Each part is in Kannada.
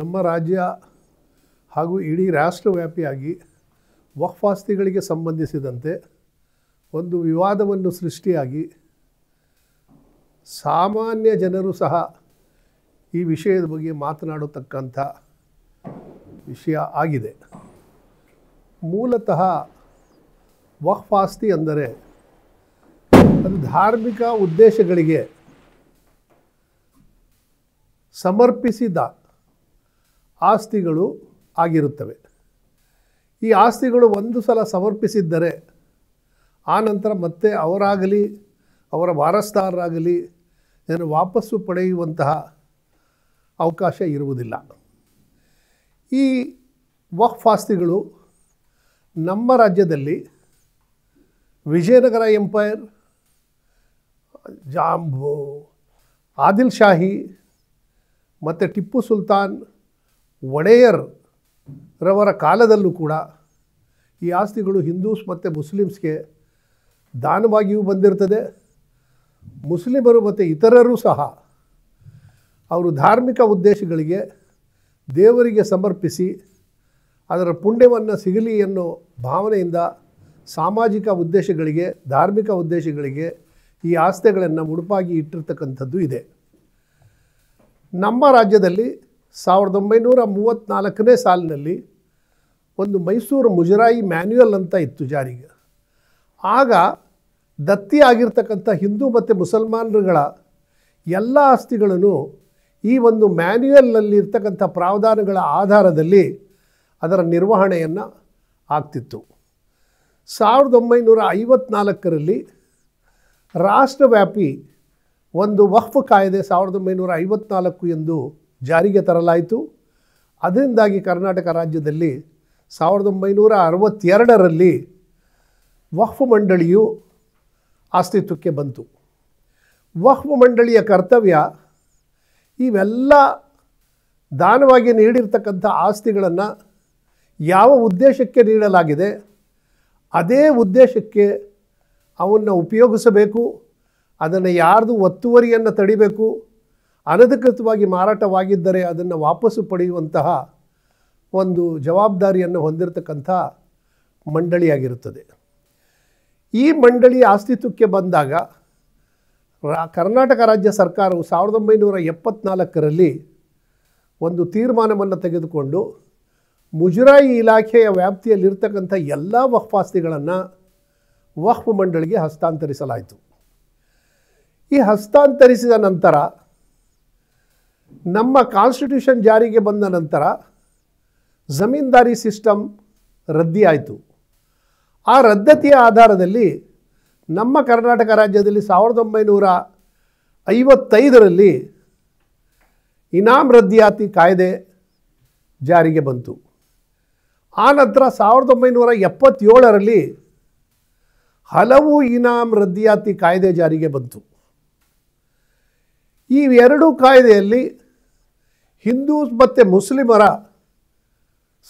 ನಮ್ಮ ರಾಜ್ಯ ಹಾಗೂ ಇಡೀ ರಾಷ್ಟ್ರವ್ಯಾಪಿಯಾಗಿ ವಕ್ಫಾಸ್ತಿಗಳಿಗೆ ಸಂಬಂಧಿಸಿದಂತೆ ಒಂದು ವಿವಾದವನ್ನು ಸೃಷ್ಟಿಯಾಗಿ ಸಾಮಾನ್ಯ ಜನರು ಸಹ ಈ ವಿಷಯದ ಬಗ್ಗೆ ಮಾತನಾಡತಕ್ಕಂಥ ವಿಷಯ ಆಗಿದೆ ಮೂಲತಃ ವಕ್ಫಾಸ್ತಿ ಅಂದರೆ ಅದು ಧಾರ್ಮಿಕ ಉದ್ದೇಶಗಳಿಗೆ ಸಮರ್ಪಿಸಿದ ಆಸ್ತಿಗಳು ಆಗಿರುತ್ತವೆ ಈ ಆಸ್ತಿಗಳು ಒಂದು ಸಲ ಸಮರ್ಪಿಸಿದ್ದರೆ ಆ ನಂತರ ಮತ್ತೆ ಅವರಾಗಲಿ ಅವರ ವಾರಸ್ದಾರರಾಗಲಿ ಇದನ್ನು ವಾಪಸ್ಸು ಪಡೆಯುವಂತಹ ಅವಕಾಶ ಇರುವುದಿಲ್ಲ ಈ ವಕ್ಫ್ ಆಸ್ತಿಗಳು ನಮ್ಮ ರಾಜ್ಯದಲ್ಲಿ ವಿಜಯನಗರ ಎಂಪೈರ್ ಜಾಂಬು ಆದಿಲ್ ಶಾಹಿ ಮತ್ತು ಟಿಪ್ಪು ಸುಲ್ತಾನ್ ಒಡೆಯರ್ ರವರ ಕಾಲದಲ್ಲೂ ಕೂಡ ಈ ಆಸ್ತಿಗಳು ಹಿಂದೂಸ್ ಮತ್ತು ಮುಸ್ಲಿಮ್ಸ್ಗೆ ದಾನವಾಗಿಯೂ ಬಂದಿರ್ತದೆ ಮುಸ್ಲಿಮರು ಮತ್ತು ಇತರರು ಸಹ ಅವರು ಧಾರ್ಮಿಕ ಉದ್ದೇಶಗಳಿಗೆ ದೇವರಿಗೆ ಸಮರ್ಪಿಸಿ ಅದರ ಪುಣ್ಯವನ್ನು ಸಿಗಲಿ ಅನ್ನೋ ಭಾವನೆಯಿಂದ ಸಾಮಾಜಿಕ ಉದ್ದೇಶಗಳಿಗೆ ಧಾರ್ಮಿಕ ಉದ್ದೇಶಗಳಿಗೆ ಈ ಆಸ್ತಿಗಳನ್ನು ಮುಡುಪಾಗಿ ಇಟ್ಟಿರ್ತಕ್ಕಂಥದ್ದು ಇದೆ ನಮ್ಮ ರಾಜ್ಯದಲ್ಲಿ ಸಾವಿರದ ಒಂಬೈನೂರ ಮೂವತ್ತ್ನಾಲ್ಕನೇ ಸಾಲಿನಲ್ಲಿ ಒಂದು ಮೈಸೂರು ಮುಜರಾಯಿ ಮ್ಯಾನ್ಯುಯಲ್ ಅಂತ ಇತ್ತು ಜಾರಿಗೆ ಆಗ ದತ್ತಿ ಆಗಿರ್ತಕ್ಕಂಥ ಹಿಂದೂ ಮತ್ತು ಮುಸಲ್ಮಾನರುಗಳ ಎಲ್ಲ ಆಸ್ತಿಗಳನ್ನು ಈ ಒಂದು ಮ್ಯಾನ್ಯುಯಲ್ನಲ್ಲಿ ಇರ್ತಕ್ಕಂಥ ಪ್ರಾವಧಾನಗಳ ಆಧಾರದಲ್ಲಿ ಅದರ ನಿರ್ವಹಣೆಯನ್ನು ಆಗ್ತಿತ್ತು ಸಾವಿರದ ಒಂಬೈನೂರ ಐವತ್ನಾಲ್ಕರಲ್ಲಿ ರಾಷ್ಟ್ರವ್ಯಾಪಿ ಒಂದು ವಕ್ಫ್ ಕಾಯ್ದೆ ಸಾವಿರದ ಒಂಬೈನೂರ ಐವತ್ನಾಲ್ಕು ಎಂದು ಜಾರಿಗೆ ತರಲಾಯಿತು ಅದರಿಂದಾಗಿ ಕರ್ನಾಟಕ ರಾಜ್ಯದಲ್ಲಿ ಸಾವಿರದ ಒಂಬೈನೂರ ಅರವತ್ತೆರಡರಲ್ಲಿ ವಕ್ಫ್ ಮಂಡಳಿಯು ಅಸ್ತಿತ್ವಕ್ಕೆ ಬಂತು ವಕ್ಫ್ ಮಂಡಳಿಯ ಕರ್ತವ್ಯ ಇವೆಲ್ಲ ದಾನವಾಗಿ ನೀಡಿರ್ತಕ್ಕಂಥ ಆಸ್ತಿಗಳನ್ನು ಯಾವ ಉದ್ದೇಶಕ್ಕೆ ನೀಡಲಾಗಿದೆ ಅದೇ ಉದ್ದೇಶಕ್ಕೆ ಅವನ್ನು ಉಪಯೋಗಿಸಬೇಕು ಅದನ್ನು ಯಾರ್ದು ಒತ್ತುವರಿಯನ್ನು ತಡಿಬೇಕು ಅನಧಿಕೃತವಾಗಿ ಮಾರಾಟವಾಗಿದ್ದರೆ ಅದನ್ನು ವಾಪಸ್ಸು ಪಡೆಯುವಂತಹ ಒಂದು ಜವಾಬ್ದಾರಿಯನ್ನು ಹೊಂದಿರತಕ್ಕಂಥ ಮಂಡಳಿಯಾಗಿರುತ್ತದೆ ಈ ಮಂಡಳಿ ಅಸ್ತಿತ್ವಕ್ಕೆ ಬಂದಾಗ ಕರ್ನಾಟಕ ರಾಜ್ಯ ಸರ್ಕಾರವು ಸಾವಿರದ ಒಂಬೈನೂರ ಎಪ್ಪತ್ನಾಲ್ಕರಲ್ಲಿ ಒಂದು ತೀರ್ಮಾನವನ್ನು ತೆಗೆದುಕೊಂಡು ಮುಜರಾಯಿ ಇಲಾಖೆಯ ವ್ಯಾಪ್ತಿಯಲ್ಲಿರ್ತಕ್ಕಂಥ ಎಲ್ಲ ವಕ್ಫಾಸ್ತಿಗಳನ್ನು ವಕ್ಫ್ ಮಂಡಳಿಗೆ ಹಸ್ತಾಂತರಿಸಲಾಯಿತು ಈ ಹಸ್ತಾಂತರಿಸಿದ ನಂತರ ನಮ್ಮ ಕಾನ್ಸ್ಟಿಟ್ಯೂಷನ್ ಜಾರಿಗೆ ಬಂದ ನಂತರ ಜಮೀನ್ದಾರಿ ಸಿಸ್ಟಮ್ ರದ್ದಿಯಾಯಿತು ಆ ರದ್ದತಿಯ ಆಧಾರದಲ್ಲಿ ನಮ್ಮ ಕರ್ನಾಟಕ ರಾಜ್ಯದಲ್ಲಿ ಸಾವಿರದ ಒಂಬೈನೂರ ಐವತ್ತೈದರಲ್ಲಿ ಇನಾಮ್ ರದ್ದಿಯಾತಿ ಕಾಯ್ದೆ ಜಾರಿಗೆ ಬಂತು ಆ ನಂತರ ಸಾವಿರದ ಒಂಬೈನೂರ ಎಪ್ಪತ್ತೇಳರಲ್ಲಿ ಹಲವು ಇನಾಮ್ ರದ್ದಿಯಾತಿ ಕಾಯ್ದೆ ಜಾರಿಗೆ ಬಂತು ಈ ಎರಡೂ ಕಾಯ್ದೆಯಲ್ಲಿ ಹಿಂದೂ ಮತ್ತು ಮುಸ್ಲಿಮರ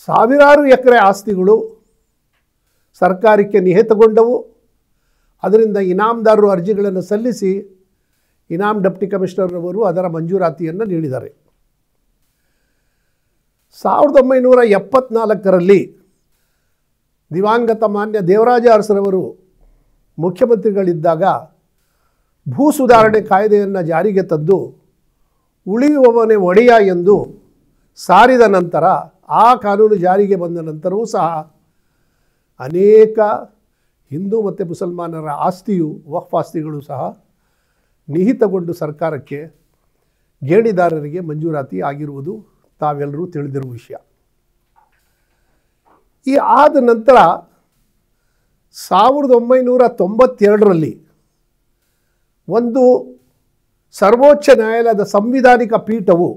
ಸಾವಿರಾರು ಎಕರೆ ಆಸ್ತಿಗಳು ಸರ್ಕಾರಕ್ಕೆ ನಿಹಿತಗೊಂಡವು ಅದರಿಂದ ಇನಾಮದಾರರು ಅರ್ಜಿಗಳನ್ನು ಸಲ್ಲಿಸಿ ಇನಾಮ್ ಡೆಪ್ಟಿ ಕಮಿಷನರ್ನವರು ಅದರ ಮಂಜೂರಾತಿಯನ್ನು ನೀಡಿದ್ದಾರೆ ಸಾವಿರದ ಒಂಬೈನೂರ ಎಪ್ಪತ್ನಾಲ್ಕರಲ್ಲಿ ದಿವಂಗತ ಮಾನ್ಯ ದೇವರಾಜ ಅರಸರವರು ಮುಖ್ಯಮಂತ್ರಿಗಳಿದ್ದಾಗ ಭೂ ಸುಧಾರಣೆ ಕಾಯ್ದೆಯನ್ನು ಜಾರಿಗೆ ತಂದು ಉಳಿಯುವವನೇ ಒಡೆಯ ಎಂದು ಸಾರಿದ ನಂತರ ಆ ಕಾನೂನು ಜಾರಿಗೆ ಬಂದ ನಂತರವೂ ಸಹ ಅನೇಕ ಹಿಂದೂ ಮತ್ತು ಮುಸಲ್ಮಾನರ ಆಸ್ತಿಯು ವಕ್ಫ್ ಆಸ್ತಿಗಳು ಸಹ ನಿಹಿತಗೊಂಡು ಸರ್ಕಾರಕ್ಕೆ ಗೇಣಿದಾರರಿಗೆ ಮಂಜೂರಾತಿ ಆಗಿರುವುದು ತಾವೆಲ್ಲರೂ ತಿಳಿದಿರುವ ವಿಷಯ ಈ ಆದ ನಂತರ ಸಾವಿರದ ಒಂಬೈನೂರ ತೊಂಬತ್ತೆರಡರಲ್ಲಿ ಒಂದು ಸರ್ವೋಚ್ಚ ನ್ಯಾಯಾಲಯದ ಸಂವಿಧಾನಿಕ ಪೀಠವು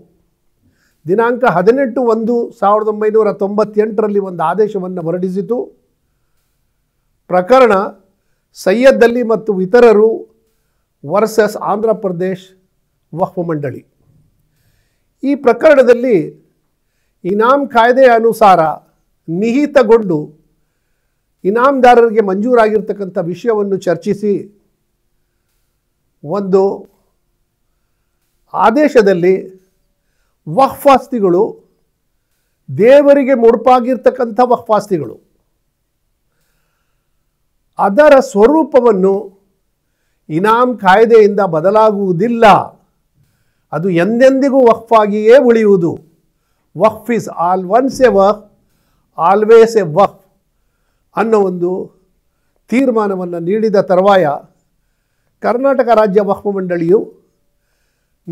ದಿನಾಂಕ ಹದಿನೆಂಟು ಒಂದು ಸಾವಿರದ ಒಂಬೈನೂರ ತೊಂಬತ್ತೆಂಟರಲ್ಲಿ ಒಂದು ಆದೇಶವನ್ನು ಹೊರಡಿಸಿತು ಪ್ರಕರಣ ಸೈಯದ್ ಅಲಿ ಮತ್ತು ಇತರರು ವರ್ಸಸ್ ಆಂಧ್ರ ಪ್ರದೇಶ್ ವಕ್ಫ್ ಮಂಡಳಿ ಈ ಪ್ರಕರಣದಲ್ಲಿ ಇನಾಮ್ ಕಾಯ್ದೆಯ ಅನುಸಾರ ನಿಹಿತಗೊಂಡು ಇನಾಮ್ದಾರರಿಗೆ ಮಂಜೂರಾಗಿರ್ತಕ್ಕಂಥ ವಿಷಯವನ್ನು ಚರ್ಚಿಸಿ ಒಂದು ಆದೇಶದಲ್ಲಿ ವಹ್ಫಾಸ್ತಿಗಳು ದೇವರಿಗೆ ಮುಡುಪಾಗಿರ್ತಕ್ಕಂಥ ವಹ್ಫಾಸ್ತಿಗಳು ಅದರ ಸ್ವರೂಪವನ್ನು ಇನಾಮ್ ಕಾಯ್ದೆಯಿಂದ ಬದಲಾಗುವುದಿಲ್ಲ ಅದು ಎಂದೆಂದಿಗೂ ವಕ್ಫಾಗಿಯೇ ಉಳಿಯುವುದು ವಹ್ಫ್ is all once A ವಹ್ always A ವಹ್ ಅನ್ನೋ ಒಂದು ತೀರ್ಮಾನವನ್ನು ನೀಡಿದ ತರುವಾಯ ಕರ್ನಾಟಕ ರಾಜ್ಯ ವಹ್ಫ ಮಂಡಳಿಯು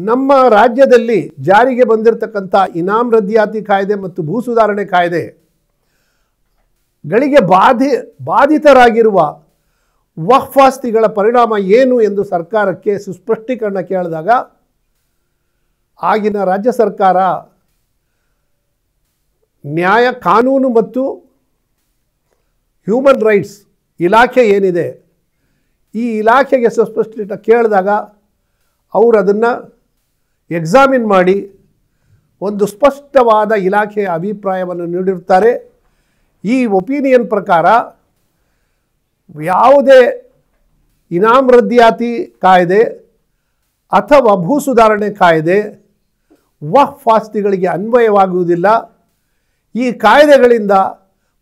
ನಮ್ಮ ರಾಜ್ಯದಲ್ಲಿ ಜಾರಿಗೆ ಬಂದಿರತಕ್ಕಂಥ ಇನಾಮ್ ರದ್ದಿಯಾತಿ ಕಾಯ್ದೆ ಮತ್ತು ಭೂ ಸುಧಾರಣೆ ಕಾಯ್ದೆ ಗಳಿಗೆ ಬಾಧಿ ಬಾಧಿತರಾಗಿರುವ ವಕ್ಫಾಸ್ತಿಗಳ ಪರಿಣಾಮ ಏನು ಎಂದು ಸರ್ಕಾರಕ್ಕೆ ಸುಸ್ಪಷ್ಟೀಕರಣ ಕೇಳಿದಾಗ ಆಗಿನ ರಾಜ್ಯ ಸರ್ಕಾರ ನ್ಯಾಯ ಕಾನೂನು ಮತ್ತು ಹ್ಯೂಮನ್ ರೈಟ್ಸ್ ಇಲಾಖೆ ಏನಿದೆ ಈ ಇಲಾಖೆಗೆ ಸುಸ್ಪಷ್ಟ ಕೇಳಿದಾಗ ಅವರು ಅದನ್ನು ಎಕ್ಸಾಮಿನ್ ಮಾಡಿ ಒಂದು ಸ್ಪಷ್ಟವಾದ ಇಲಾಖೆಯ ಅಭಿಪ್ರಾಯವನ್ನು ನೀಡಿರ್ತಾರೆ ಈ ಒಪಿನಿಯನ್ ಪ್ರಕಾರ ಯಾವುದೇ ಇನಾಮ್ ರದ್ದಿಯಾತಿ ಕಾಯ್ದೆ ಅಥವಾ ಭೂ ಸುಧಾರಣೆ ಕಾಯ್ದೆ ವಹ್ ಆಸ್ತಿಗಳಿಗೆ ಅನ್ವಯವಾಗುವುದಿಲ್ಲ ಈ ಕಾಯ್ದೆಗಳಿಂದ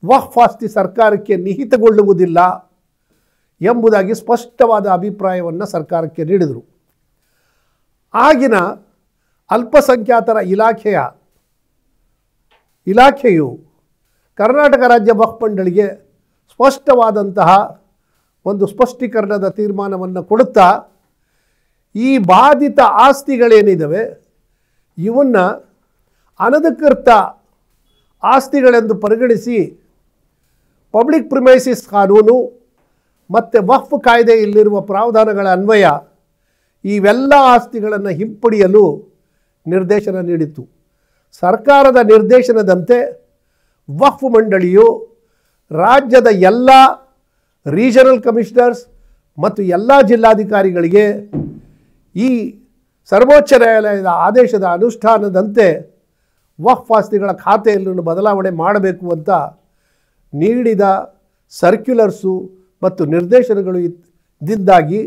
ವಹ್ ಫಾಸ್ತಿ ಸರ್ಕಾರಕ್ಕೆ ನಿಹಿತಗೊಳ್ಳುವುದಿಲ್ಲ ಎಂಬುದಾಗಿ ಸ್ಪಷ್ಟವಾದ ಅಭಿಪ್ರಾಯವನ್ನು ಸರ್ಕಾರಕ್ಕೆ ನೀಡಿದರು ಆಗಿನ ಅಲ್ಪಸಂಖ್ಯಾತರ ಇಲಾಖೆಯ ಇಲಾಖೆಯು ಕರ್ನಾಟಕ ರಾಜ್ಯ ವಕ್ಫ್ ಮಂಡಳಿಗೆ ಸ್ಪಷ್ಟವಾದಂತಹ ಒಂದು ಸ್ಪಷ್ಟೀಕರಣದ ತೀರ್ಮಾನವನ್ನು ಕೊಡುತ್ತಾ ಈ ಬಾಧಿತ ಆಸ್ತಿಗಳೇನಿದ್ದಾವೆ ಇವನ್ನು ಅನಧಿಕೃತ ಆಸ್ತಿಗಳೆಂದು ಪರಿಗಣಿಸಿ ಪಬ್ಲಿಕ್ ಪ್ರಿಮೈಸಿಸ್ ಕಾನೂನು ಮತ್ತು ವಫ್ ಕಾಯ್ದೆಯಲ್ಲಿರುವ ಪ್ರಾವಧಾನಗಳ ಅನ್ವಯ ಇವೆಲ್ಲ ಆಸ್ತಿಗಳನ್ನು ಹಿಂಪಡೆಯಲು ನಿರ್ದೇಶನ ನೀಡಿತ್ತು ಸರ್ಕಾರದ ನಿರ್ದೇಶನದಂತೆ ವಕ್ಫ್ ಮಂಡಳಿಯು ರಾಜ್ಯದ ಎಲ್ಲ ರೀಜನಲ್ ಕಮಿಷನರ್ಸ್ ಮತ್ತು ಎಲ್ಲ ಜಿಲ್ಲಾಧಿಕಾರಿಗಳಿಗೆ ಈ ಸರ್ವೋಚ್ಚ ನ್ಯಾಯಾಲಯದ ಆದೇಶದ ಅನುಷ್ಠಾನದಂತೆ ವಕ್ಫ್ ಆಸ್ತಿಗಳ ಖಾತೆಯಲ್ಲೂ ಬದಲಾವಣೆ ಮಾಡಬೇಕು ಅಂತ ನೀಡಿದ ಸರ್ಕ್ಯುಲರ್ಸು ಮತ್ತು ನಿರ್ದೇಶನಗಳು ಇದ್ದಿದ್ದಾಗಿ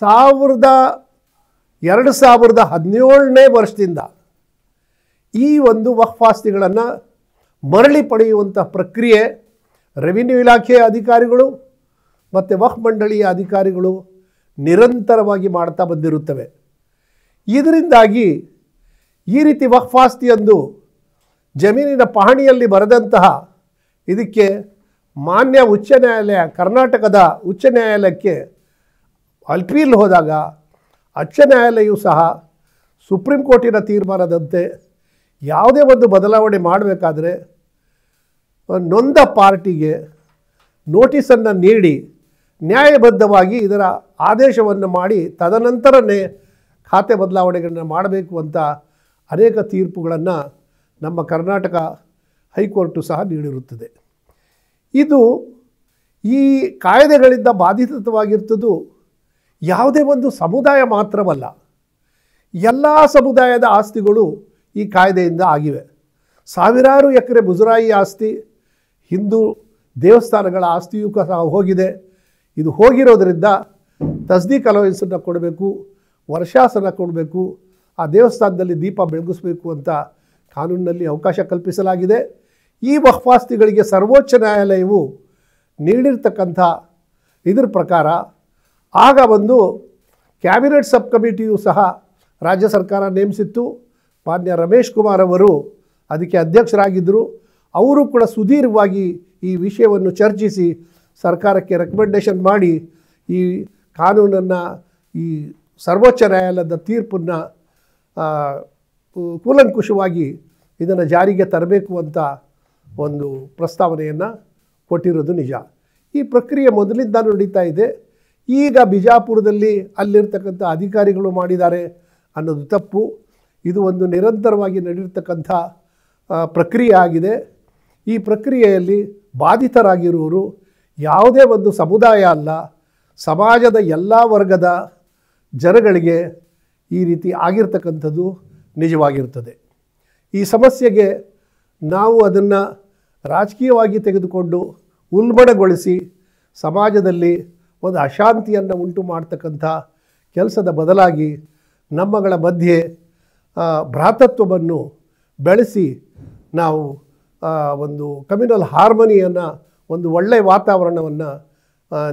ಸಾವಿರದ ಎರಡು ಸಾವಿರದ ಹದಿನೇಳನೇ ವರ್ಷದಿಂದ ಈ ಒಂದು ವಕ್ಫಾಸ್ತಿಗಳನ್ನು ಮರಳಿ ಪಡೆಯುವಂಥ ಪ್ರಕ್ರಿಯೆ ರೆವಿನ್ಯೂ ಇಲಾಖೆಯ ಅಧಿಕಾರಿಗಳು ಮತ್ತು ವಕ್ ಮಂಡಳಿಯ ಅಧಿಕಾರಿಗಳು ನಿರಂತರವಾಗಿ ಮಾಡ್ತಾ ಬಂದಿರುತ್ತವೆ ಇದರಿಂದಾಗಿ ಈ ರೀತಿ ವಕ್ಫಾಸ್ತಿಯೊಂದು ಜಮೀನಿನ ಪಹಣಿಯಲ್ಲಿ ಬರೆದಂತಹ ಇದಕ್ಕೆ ಮಾನ್ಯ ಉಚ್ಚ ನ್ಯಾಯಾಲಯ ಕರ್ನಾಟಕದ ಉಚ್ಚ ನ್ಯಾಯಾಲಯಕ್ಕೆ ಅಲ್ಪೀಲ್ ಹೋದಾಗ ಅಚ್ಚ ನ್ಯಾಯಾಲಯವು ಸಹ ಸುಪ್ರೀಂ ಕೋರ್ಟಿನ ತೀರ್ಮಾನದಂತೆ ಯಾವುದೇ ಒಂದು ಬದಲಾವಣೆ ಮಾಡಬೇಕಾದ್ರೆ ನೊಂದ ಪಾರ್ಟಿಗೆ ನೋಟಿಸನ್ನು ನೀಡಿ ನ್ಯಾಯಬದ್ಧವಾಗಿ ಇದರ ಆದೇಶವನ್ನು ಮಾಡಿ ತದನಂತರನೇ ಖಾತೆ ಬದಲಾವಣೆಗಳನ್ನು ಮಾಡಬೇಕು ಅಂತ ಅನೇಕ ತೀರ್ಪುಗಳನ್ನು ನಮ್ಮ ಕರ್ನಾಟಕ ಹೈಕೋರ್ಟು ಸಹ ನೀಡಿರುತ್ತದೆ ಇದು ಈ ಕಾಯ್ದೆಗಳಿಂದ ಬಾಧಿತವಾಗಿರ್ತದ್ದು ಯಾವುದೇ ಒಂದು ಸಮುದಾಯ ಮಾತ್ರವಲ್ಲ ಎಲ್ಲ ಸಮುದಾಯದ ಆಸ್ತಿಗಳು ಈ ಕಾಯ್ದೆಯಿಂದ ಆಗಿವೆ ಸಾವಿರಾರು ಎಕರೆ ಮುಜರಾಯಿ ಆಸ್ತಿ ಹಿಂದೂ ದೇವಸ್ಥಾನಗಳ ಆಸ್ತಿಯೂ ಸಹ ಹೋಗಿದೆ ಇದು ಹೋಗಿರೋದರಿಂದ ತಸ್ದೀಕ್ ಅಲೋಯನ್ಸನ್ನು ಕೊಡಬೇಕು ವರ್ಷಾಸನ ಕೊಡಬೇಕು ಆ ದೇವಸ್ಥಾನದಲ್ಲಿ ದೀಪ ಬೆಳಗಿಸಬೇಕು ಅಂತ ಕಾನೂನಿನಲ್ಲಿ ಅವಕಾಶ ಕಲ್ಪಿಸಲಾಗಿದೆ ಈ ವಕ್ಫಾಸ್ತಿಗಳಿಗೆ ಸರ್ವೋಚ್ಚ ನ್ಯಾಯಾಲಯವು ನೀಡಿರ್ತಕ್ಕಂಥ ಇದರ ಪ್ರಕಾರ ಆಗ ಒಂದು ಕ್ಯಾಬಿನೆಟ್ ಸಬ್ ಕಮಿಟಿಯು ಸಹ ರಾಜ್ಯ ಸರ್ಕಾರ ನೇಮಿಸಿತ್ತು ಮಾನ್ಯ ರಮೇಶ್ ಕುಮಾರ್ ಅವರು ಅದಕ್ಕೆ ಅಧ್ಯಕ್ಷರಾಗಿದ್ದರು ಅವರು ಕೂಡ ಸುದೀರ್ಘವಾಗಿ ಈ ವಿಷಯವನ್ನು ಚರ್ಚಿಸಿ ಸರ್ಕಾರಕ್ಕೆ ರೆಕಮೆಂಡೇಷನ್ ಮಾಡಿ ಈ ಕಾನೂನನ್ನು ಈ ಸರ್ವೋಚ್ಚ ನ್ಯಾಯಾಲಯದ ತೀರ್ಪನ್ನು ಕೂಲಂಕುಷವಾಗಿ ಇದನ್ನು ಜಾರಿಗೆ ತರಬೇಕು ಅಂತ ಒಂದು ಪ್ರಸ್ತಾವನೆಯನ್ನು ಕೊಟ್ಟಿರೋದು ನಿಜ ಈ ಪ್ರಕ್ರಿಯೆ ಮೊದಲಿಂದ ನಡೀತಾ ಇದೆ ಈಗ ಬಿಜಾಪುರದಲ್ಲಿ ಅಲ್ಲಿರ್ತಕ್ಕಂಥ ಅಧಿಕಾರಿಗಳು ಮಾಡಿದ್ದಾರೆ ಅನ್ನೋದು ತಪ್ಪು ಇದು ಒಂದು ನಿರಂತರವಾಗಿ ನಡೆಯತಕ್ಕಂಥ ಪ್ರಕ್ರಿಯೆ ಆಗಿದೆ ಈ ಪ್ರಕ್ರಿಯೆಯಲ್ಲಿ ಬಾಧಿತರಾಗಿರುವರು ಯಾವುದೇ ಒಂದು ಸಮುದಾಯ ಅಲ್ಲ ಸಮಾಜದ ಎಲ್ಲ ವರ್ಗದ ಜನಗಳಿಗೆ ಈ ರೀತಿ ಆಗಿರ್ತಕ್ಕಂಥದ್ದು ನಿಜವಾಗಿರ್ತದೆ ಈ ಸಮಸ್ಯೆಗೆ ನಾವು ಅದನ್ನು ರಾಜಕೀಯವಾಗಿ ತೆಗೆದುಕೊಂಡು ಉಲ್ಬಣಗೊಳಿಸಿ ಸಮಾಜದಲ್ಲಿ ಒಂದು ಅಶಾಂತಿಯನ್ನು ಉಂಟು ಮಾಡ್ತಕ್ಕಂಥ ಕೆಲಸದ ಬದಲಾಗಿ ನಮ್ಮಗಳ ಮಧ್ಯೆ ಭ್ರಾತತ್ವವನ್ನು ಬೆಳೆಸಿ ನಾವು ಒಂದು ಕಮ್ಯುನಲ್ ಹಾರ್ಮೋನಿಯನ್ನು ಒಂದು ಒಳ್ಳೆಯ ವಾತಾವರಣವನ್ನು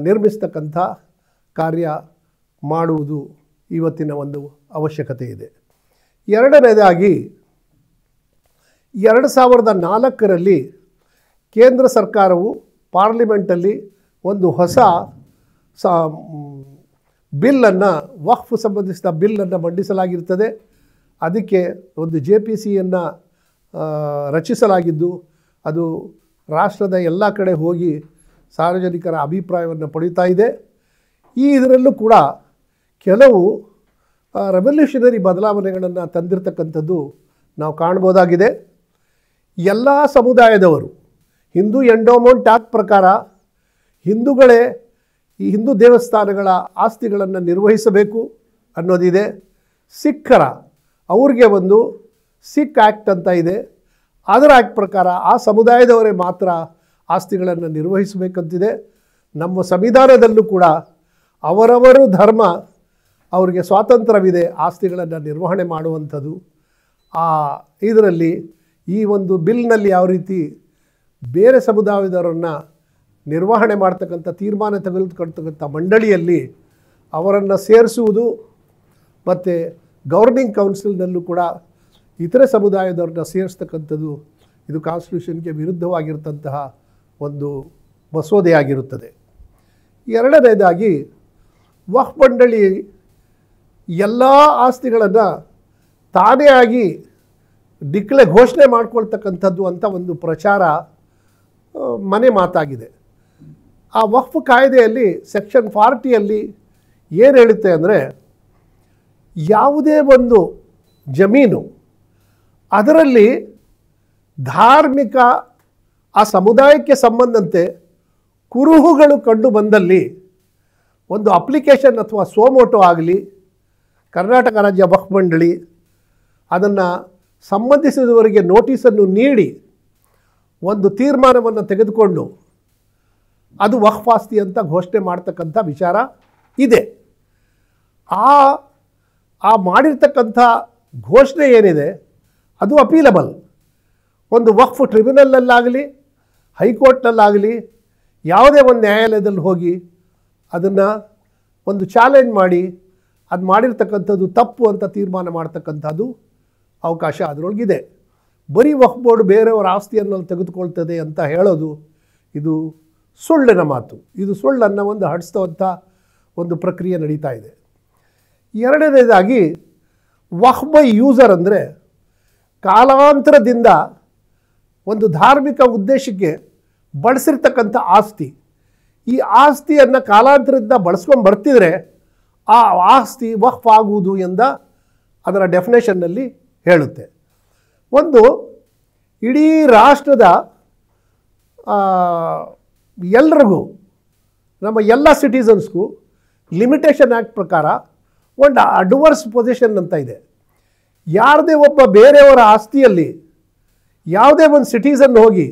ನಿರ್ಮಿಸ್ತಕ್ಕಂಥ ಕಾರ್ಯ ಮಾಡುವುದು ಇವತ್ತಿನ ಒಂದು ಅವಶ್ಯಕತೆ ಇದೆ ಎರಡನೇದಾಗಿ ಎರಡು ಸಾವಿರದ ನಾಲ್ಕರಲ್ಲಿ ಕೇಂದ್ರ ಸರ್ಕಾರವು ಪಾರ್ಲಿಮೆಂಟಲ್ಲಿ ಒಂದು ಹೊಸ ಸಾ ಬಿಲ್ಲನ್ನು ವಕ್ಫ್ ಸಂಬಂಧಿಸಿದ ಬಿಲ್ಲನ್ನು ಮಂಡಿಸಲಾಗಿರ್ತದೆ ಅದಕ್ಕೆ ಒಂದು ಜೆ ಪಿ ಸಿಯನ್ನು ರಚಿಸಲಾಗಿದ್ದು ಅದು ರಾಷ್ಟ್ರದ ಎಲ್ಲ ಕಡೆ ಹೋಗಿ ಸಾರ್ವಜನಿಕರ ಅಭಿಪ್ರಾಯವನ್ನು ಪಡೀತಾ ಇದೆ ಈ ಇದರಲ್ಲೂ ಕೂಡ ಕೆಲವು ರೆವಲ್ಯೂಷನರಿ ಬದಲಾವಣೆಗಳನ್ನು ತಂದಿರತಕ್ಕಂಥದ್ದು ನಾವು ಕಾಣ್ಬೋದಾಗಿದೆ ಎಲ್ಲ ಸಮುದಾಯದವರು ಹಿಂದೂ ಎಂಡೋಮೋಂಟ್ ಆಕ್ಟ್ ಪ್ರಕಾರ ಹಿಂದೂಗಳೇ ಈ ಹಿಂದೂ ದೇವಸ್ಥಾನಗಳ ಆಸ್ತಿಗಳನ್ನು ನಿರ್ವಹಿಸಬೇಕು ಅನ್ನೋದಿದೆ ಸಿಖ್ಖರ ಅವ್ರಿಗೆ ಒಂದು ಸಿಖ್ ಆ್ಯಕ್ಟ್ ಅಂತ ಇದೆ ಅದರ ಆ್ಯಕ್ಟ್ ಪ್ರಕಾರ ಆ ಸಮುದಾಯದವರೇ ಮಾತ್ರ ಆಸ್ತಿಗಳನ್ನು ನಿರ್ವಹಿಸಬೇಕಂತಿದೆ ನಮ್ಮ ಸಂವಿಧಾನದಲ್ಲೂ ಕೂಡ ಅವರವರು ಧರ್ಮ ಅವರಿಗೆ ಸ್ವಾತಂತ್ರ್ಯವಿದೆ ಆಸ್ತಿಗಳನ್ನು ನಿರ್ವಹಣೆ ಮಾಡುವಂಥದ್ದು ಆ ಇದರಲ್ಲಿ ಈ ಒಂದು ಬಿಲ್ನಲ್ಲಿ ಯಾವ ರೀತಿ ಬೇರೆ ಸಮುದಾಯದವರನ್ನು ನಿರ್ವಹಣೆ ಮಾಡ್ತಕ್ಕಂಥ ತೀರ್ಮಾನ ತೆಗೆದುಕೊಳ್ತಕ್ಕಂಥ ಮಂಡಳಿಯಲ್ಲಿ ಅವರನ್ನು ಸೇರಿಸುವುದು ಮತ್ತು ಗೌರ್ನಿಂಗ್ ಕೌನ್ಸಿಲ್ನಲ್ಲೂ ಕೂಡ ಇತರೆ ಸಮುದಾಯದವ್ರನ್ನ ಸೇರಿಸ್ತಕ್ಕಂಥದ್ದು ಇದು ಕಾನ್ಸ್ಟಿಟ್ಯೂಷನ್ಗೆ ವಿರುದ್ಧವಾಗಿರ್ತಂತಹ ಒಂದು ಮಸೂದೆಯಾಗಿರುತ್ತದೆ ಎರಡನೇದಾಗಿ ವಫ್ ಮಂಡಳಿ ಎಲ್ಲ ಆಸ್ತಿಗಳನ್ನು ತಾನೇ ಆಗಿ ಡಿಕ್ಲೆ ಘೋಷಣೆ ಮಾಡ್ಕೊಳ್ತಕ್ಕಂಥದ್ದು ಅಂತ ಒಂದು ಪ್ರಚಾರ ಮನೆ ಮಾತಾಗಿದೆ ಆ ವಫ್ ಕಾಯ್ದೆಯಲ್ಲಿ ಸೆಕ್ಷನ್ ಫಾರ್ಟಿಯಲ್ಲಿ ಏನು ಹೇಳುತ್ತೆ ಅಂದರೆ ಯಾವುದೇ ಒಂದು ಜಮೀನು ಅದರಲ್ಲಿ ಧಾರ್ಮಿಕ ಆ ಸಮುದಾಯಕ್ಕೆ ಸಂಬಂಧಂತೆ ಕುರುಹುಗಳು ಕಂಡು ಬಂದಲ್ಲಿ ಒಂದು ಅಪ್ಲಿಕೇಶನ್ ಅಥವಾ ಸೋಮೋಟೋ ಆಗಲಿ ಕರ್ನಾಟಕ ರಾಜ್ಯ ವಕ್ಫ್ ಮಂಡಳಿ ಅದನ್ನು ಸಂಬಂಧಿಸಿದವರಿಗೆ ನೋಟಿಸನ್ನು ನೀಡಿ ಒಂದು ತೀರ್ಮಾನವನ್ನು ತೆಗೆದುಕೊಂಡು ಅದು ವಕ್ಫಾಸ್ತಿ ಅಂತ ಘೋಷಣೆ ಮಾಡ್ತಕ್ಕಂಥ ವಿಚಾರ ಇದೆ ಆ ಆ ಮಾಡಿರ್ತಕ್ಕಂಥ ಘೋಷಣೆ ಏನಿದೆ ಅದು ಅಪೀಲಬಲ್ ಒಂದು ವಕ್ಫ್ ಟ್ರಿಬ್ಯುನಲ್ಲಲ್ಲಾಗಲಿ ಹೈಕೋರ್ಟ್ನಲ್ಲಾಗಲಿ ಯಾವುದೇ ಒಂದು ನ್ಯಾಯಾಲಯದಲ್ಲಿ ಹೋಗಿ ಅದನ್ನು ಒಂದು ಚಾಲೆಂಜ್ ಮಾಡಿ ಅದು ಮಾಡಿರ್ತಕ್ಕಂಥದ್ದು ತಪ್ಪು ಅಂತ ತೀರ್ಮಾನ ಮಾಡ್ತಕ್ಕಂಥದ್ದು ಅವಕಾಶ ಅದರೊಳಗಿದೆ ಬರೀ ವಕ್ಫ್ ಬೋರ್ಡ್ ಬೇರೆಯವರ ಆಸ್ತಿಯನ್ನು ತೆಗೆದುಕೊಳ್ತದೆ ಅಂತ ಹೇಳೋದು ಇದು ಸುಳ್ಳಿನ ಮಾತು ಇದು ಸುಳ್ಳನ್ನು ಒಂದು ಹಡಿಸ್ತವಂಥ ಒಂದು ಪ್ರಕ್ರಿಯೆ ನಡೀತಾ ಇದೆ ಎರಡನೇದಾಗಿ ವಹ್ ಬೈ ಯೂಸರ್ ಅಂದರೆ ಕಾಲಾಂತರದಿಂದ ಒಂದು ಧಾರ್ಮಿಕ ಉದ್ದೇಶಕ್ಕೆ ಬಳಸಿರ್ತಕ್ಕಂಥ ಆಸ್ತಿ ಈ ಆಸ್ತಿಯನ್ನು ಕಾಲಾಂತರದಿಂದ ಬಳಸ್ಕೊಂಡು ಬರ್ತಿದ್ರೆ ಆ ಆಸ್ತಿ ವಹ್ಫ್ ಆಗುವುದು ಎಂದ ಅದರ ಡೆಫಿನೇಷನ್ನಲ್ಲಿ ಹೇಳುತ್ತೆ ಒಂದು ಇಡೀ ರಾಷ್ಟ್ರದ ಎಲ್ರಿಗೂ ನಮ್ಮ ಎಲ್ಲ ಸಿಟಿಸನ್ಸ್ಗೂ ಲಿಮಿಟೇಷನ್ ಆ್ಯಕ್ಟ್ ಪ್ರಕಾರ ಒಂದು ಅಡ್ವರ್ಸ್ ಪೊಸಿಷನ್ ಅಂತ ಇದೆ ಯಾರದೇ ಒಬ್ಬ ಬೇರೆಯವರ ಆಸ್ತಿಯಲ್ಲಿ ಯಾವುದೇ ಒಂದು ಸಿಟಿಸನ್ ಹೋಗಿ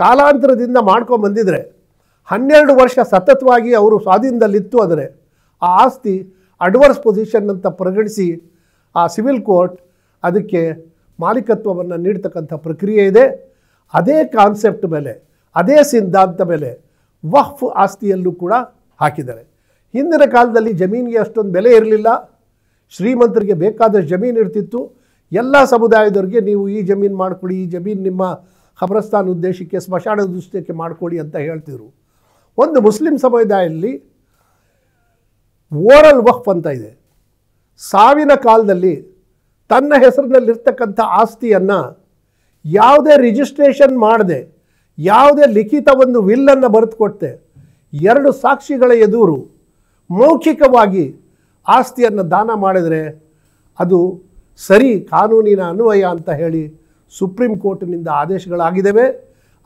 ಕಾಲಾಂತರದಿಂದ ಮಾಡ್ಕೊಂಬಂದಿದ್ರೆ ಹನ್ನೆರಡು ವರ್ಷ ಸತತವಾಗಿ ಅವರು ಸ್ವಾಧೀನದಲ್ಲಿತ್ತು ಆದರೆ ಆ ಆಸ್ತಿ ಅಡ್ವರ್ಸ್ ಪೊಸಿಷನ್ ಅಂತ ಪ್ರಕಟಿಸಿ ಆ ಸಿವಿಲ್ ಕೋರ್ಟ್ ಅದಕ್ಕೆ ಮಾಲೀಕತ್ವವನ್ನು ನೀಡ್ತಕ್ಕಂಥ ಪ್ರಕ್ರಿಯೆ ಇದೆ ಅದೇ ಕಾನ್ಸೆಪ್ಟ್ ಮೇಲೆ ಅದೇ ಸಿದ್ಧಾಂತ ಮೇಲೆ ವಹ್ಫ್ ಆಸ್ತಿಯಲ್ಲೂ ಕೂಡ ಹಾಕಿದ್ದಾರೆ ಹಿಂದಿನ ಕಾಲದಲ್ಲಿ ಜಮೀನಿಗೆ ಅಷ್ಟೊಂದು ಬೆಲೆ ಇರಲಿಲ್ಲ ಶ್ರೀಮಂತರಿಗೆ ಬೇಕಾದಷ್ಟು ಜಮೀನು ಇರ್ತಿತ್ತು ಎಲ್ಲ ಸಮುದಾಯದವ್ರಿಗೆ ನೀವು ಈ ಜಮೀನು ಮಾಡಿಕೊಡಿ ಈ ಜಮೀನು ನಿಮ್ಮ ಖಬರಸ್ತಾನ ಉದ್ದೇಶಕ್ಕೆ ಸ್ಮಶಾನ ಉದ್ದೇಶಕ್ಕೆ ಮಾಡಿಕೊಡಿ ಅಂತ ಹೇಳ್ತಿದ್ರು ಒಂದು ಮುಸ್ಲಿಂ ಸಮುದಾಯದಲ್ಲಿ ಓರಲ್ ವಕ್ಫ್ ಅಂತ ಇದೆ ಸಾವಿನ ಕಾಲದಲ್ಲಿ ತನ್ನ ಹೆಸರಿನಲ್ಲಿರ್ತಕ್ಕಂಥ ಆಸ್ತಿಯನ್ನು ಯಾವುದೇ ರಿಜಿಸ್ಟ್ರೇಷನ್ ಮಾಡದೆ ಯಾವುದೇ ಲಿಖಿತ ಒಂದು ವಿಲ್ಲನ್ನು ಬರೆದುಕೊಟ್ಟೆ ಎರಡು ಸಾಕ್ಷಿಗಳ ಎದುರು ಮೌಖಿಕವಾಗಿ ಆಸ್ತಿಯನ್ನು ದಾನ ಮಾಡಿದರೆ ಅದು ಸರಿ ಕಾನೂನಿನ ಅನ್ವಯ ಅಂತ ಹೇಳಿ ಸುಪ್ರೀಂ ಕೋರ್ಟಿನಿಂದ ಆದೇಶಗಳಾಗಿದ್ದಾವೆ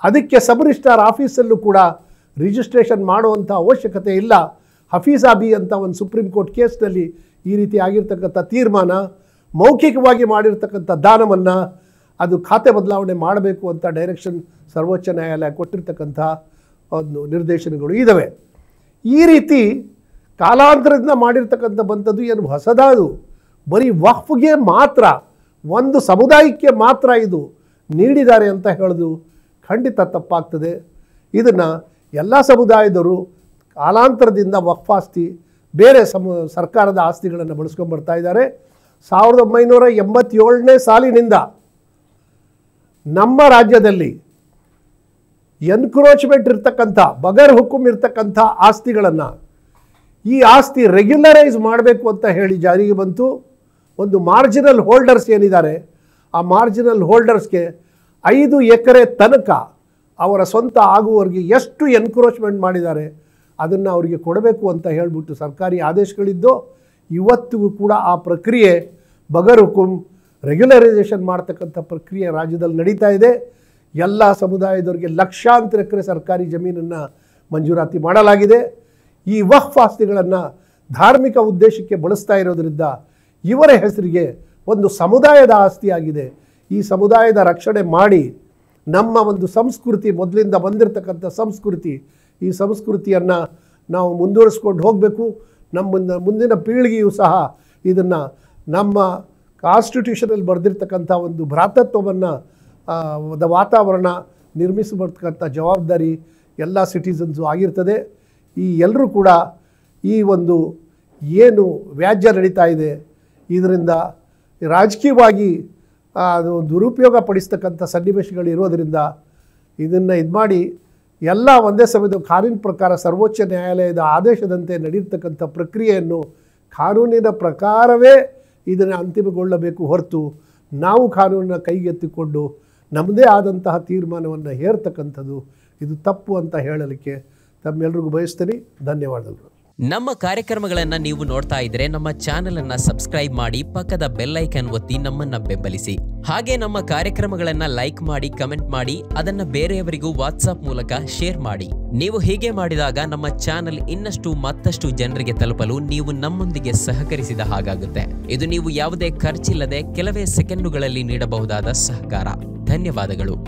ಅದಕ್ಕೆ ಸಬ್ ಆಫೀಸಲ್ಲೂ ಕೂಡ ರಿಜಿಸ್ಟ್ರೇಷನ್ ಮಾಡುವಂಥ ಅವಶ್ಯಕತೆ ಇಲ್ಲ ಹಫೀಜಾಬಿ ಅಂತ ಒಂದು ಸುಪ್ರೀಂ ಕೋರ್ಟ್ ಕೇಸ್ನಲ್ಲಿ ಈ ರೀತಿ ಆಗಿರ್ತಕ್ಕಂಥ ತೀರ್ಮಾನ ಮೌಖಿಕವಾಗಿ ಮಾಡಿರ್ತಕ್ಕಂಥ ದಾನವನ್ನು ಅದು ಖಾತೆ ಬದಲಾವಣೆ ಮಾಡಬೇಕು ಅಂತ ಡೈರೆಕ್ಷನ್ ಸರ್ವೋಚ್ಚ ನ್ಯಾಯಾಲಯ ಕೊಟ್ಟಿರ್ತಕ್ಕಂಥ ಒಂದು ನಿರ್ದೇಶನಗಳು ಇದ್ದಾವೆ ಈ ರೀತಿ ಕಾಲಾಂತರದಿಂದ ಮಾಡಿರ್ತಕ್ಕಂಥ ಬಂಥದ್ದು ಏನು ಹೊಸದಾದು ಬರೀ ವಕ್ಫ್ಗೆ ಮಾತ್ರ ಒಂದು ಸಮುದಾಯಕ್ಕೆ ಮಾತ್ರ ಇದು ನೀಡಿದ್ದಾರೆ ಅಂತ ಹೇಳೋದು ಖಂಡಿತ ತಪ್ಪಾಗ್ತದೆ ಇದನ್ನು ಎಲ್ಲ ಸಮುದಾಯದವರು ಕಾಲಾಂತರದಿಂದ ವಕ್ಫ್ ಆಸ್ತಿ ಬೇರೆ ಸಮ ಸರ್ಕಾರದ ಆಸ್ತಿಗಳನ್ನು ಬಳಸ್ಕೊಂಡು ಇದ್ದಾರೆ ಸಾವಿರದ ಒಂಬೈನೂರ ಎಂಬತ್ತೇಳನೇ ಸಾಲಿನಿಂದ ನಮ್ಮ ರಾಜ್ಯದಲ್ಲಿ ಎನ್ಕ್ರೋಚ್ಮೆಂಟ್ ಇರ್ತಕ್ಕಂಥ ಬಗರ್ ಹುಕುಂ ಇರ್ತಕ್ಕಂಥ ಆಸ್ತಿಗಳನ್ನು ಈ ಆಸ್ತಿ ರೆಗ್ಯುಲರೈಸ್ ಮಾಡಬೇಕು ಅಂತ ಹೇಳಿ ಜಾರಿಗೆ ಬಂತು ಒಂದು ಮಾರ್ಜಿನಲ್ ಹೋಲ್ಡರ್ಸ್ ಏನಿದ್ದಾರೆ ಆ ಮಾರ್ಜಿನಲ್ ಹೋಲ್ಡರ್ಸ್ಗೆ ಐದು ಎಕರೆ ತನಕ ಅವರ ಸ್ವಂತ ಆಗುವವರಿಗೆ ಎಷ್ಟು ಎನ್ಕ್ರೋಚ್ಮೆಂಟ್ ಮಾಡಿದ್ದಾರೆ ಅದನ್ನು ಅವರಿಗೆ ಕೊಡಬೇಕು ಅಂತ ಹೇಳಿಬಿಟ್ಟು ಸರ್ಕಾರಿ ಆದೇಶಗಳಿದ್ದು ಇವತ್ತಿಗೂ ಕೂಡ ಆ ಪ್ರಕ್ರಿಯೆ ಬಗರ್ ಹುಕುಂ ರೆಗ್ಯುಲರೈಸೇಷನ್ ಮಾಡ್ತಕ್ಕಂಥ ಪ್ರಕ್ರಿಯೆ ರಾಜ್ಯದಲ್ಲಿ ನಡೀತಾ ಇದೆ ಎಲ್ಲ ಸಮುದಾಯದವರಿಗೆ ಲಕ್ಷಾಂತರ ಎಕರೆ ಸರ್ಕಾರಿ ಜಮೀನನ್ನು ಮಂಜೂರಾತಿ ಮಾಡಲಾಗಿದೆ ಈ ವಹ್ ಆಸ್ತಿಗಳನ್ನು ಧಾರ್ಮಿಕ ಉದ್ದೇಶಕ್ಕೆ ಬಳಸ್ತಾ ಇರೋದರಿಂದ ಇವರ ಹೆಸರಿಗೆ ಒಂದು ಸಮುದಾಯದ ಆಸ್ತಿಯಾಗಿದೆ ಈ ಸಮುದಾಯದ ರಕ್ಷಣೆ ಮಾಡಿ ನಮ್ಮ ಒಂದು ಸಂಸ್ಕೃತಿ ಮೊದಲಿಂದ ಬಂದಿರತಕ್ಕಂಥ ಸಂಸ್ಕೃತಿ ಈ ಸಂಸ್ಕೃತಿಯನ್ನು ನಾವು ಮುಂದುವರಿಸ್ಕೊಂಡು ಹೋಗಬೇಕು ನಮ್ಮ ಮುಂದಿನ ಪೀಳಿಗೆಯೂ ಸಹ ಇದನ್ನು ನಮ್ಮ ಕಾನ್ಸ್ಟಿಟ್ಯೂಷನಲ್ಲಿ ಬರೆದಿರ್ತಕ್ಕಂಥ ಒಂದು ಭ್ರಾತತ್ವವನ್ನು ದ ವಾತಾವರಣ ನಿರ್ಮಿಸಬರ್ತಕ್ಕಂಥ ಜವಾಬ್ದಾರಿ ಎಲ್ಲ ಸಿಟಿಸನ್ಸು ಆಗಿರ್ತದೆ ಈ ಎಲ್ಲರೂ ಕೂಡ ಈ ಒಂದು ಏನು ವ್ಯಾಜ್ಯ ನಡೀತಾ ಇದೆ ಇದರಿಂದ ರಾಜಕೀಯವಾಗಿ ದುರುಪಯೋಗ ಪಡಿಸ್ತಕ್ಕಂಥ ಸನ್ನಿವೇಶಗಳು ಇರೋದರಿಂದ ಇದನ್ನು ಇದು ಮಾಡಿ ಎಲ್ಲ ಒಂದೇ ಸಮಯದ ಕಾನೂನು ಪ್ರಕಾರ ಸರ್ವೋಚ್ಚ ನ್ಯಾಯಾಲಯದ ಆದೇಶದಂತೆ ನಡೆಯತಕ್ಕಂಥ ಪ್ರಕ್ರಿಯೆಯನ್ನು ಕಾನೂನಿನ ಪ್ರಕಾರವೇ ಇದನ್ನು ಅಂತಿಮಗೊಳ್ಳಬೇಕು ಹೊರತು ನಾವು ಕಾನೂನನ್ನು ಕೈಗೆತ್ತಿಕೊಂಡು ನಮ್ಮದೇ ಆದಂತಹ ತೀರ್ಮಾನವನ್ನು ಹೇರ್ತಕ್ಕಂಥದ್ದು ಇದು ತಪ್ಪು ಅಂತ ಹೇಳಲಿಕ್ಕೆ ತಮ್ಮೆಲ್ಲರಿಗೂ ಬಯಸ್ತೀನಿ ಧನ್ಯವಾದಗಳು ನಮ್ಮ ಕಾರ್ಯಕ್ರಮಗಳನ್ನು ನೀವು ನೋಡ್ತಾ ಇದ್ರೆ ನಮ್ಮ ಚಾನೆಲ್ ಅನ್ನ ಸಬ್ಸ್ಕ್ರೈಬ್ ಮಾಡಿ ಪಕ್ಕದ ಬೆಲ್ ಐಕನ್ ಒತ್ತಿ ನಮ್ಮನ್ನ ಬೆಂಬಲಿಸಿ ಹಾಗೆ ನಮ್ಮ ಕಾರ್ಯಕ್ರಮಗಳನ್ನ ಲೈಕ್ ಮಾಡಿ ಕಮೆಂಟ್ ಮಾಡಿ ಅದನ್ನ ಬೇರೆಯವರಿಗೂ ವಾಟ್ಸ್ಆಪ್ ಮೂಲಕ ಶೇರ್ ಮಾಡಿ ನೀವು ಹೀಗೆ ಮಾಡಿದಾಗ ನಮ್ಮ ಚಾನೆಲ್ ಇನ್ನಷ್ಟು ಮತ್ತಷ್ಟು ಜನರಿಗೆ ತಲುಪಲು ನೀವು ನಮ್ಮೊಂದಿಗೆ ಸಹಕರಿಸಿದ ಹಾಗಾಗುತ್ತೆ ಇದು ನೀವು ಯಾವುದೇ ಖರ್ಚಿಲ್ಲದೆ ಕೆಲವೇ ಸೆಕೆಂಡುಗಳಲ್ಲಿ ನೀಡಬಹುದಾದ ಸಹಕಾರ ಧನ್ಯವಾದಗಳು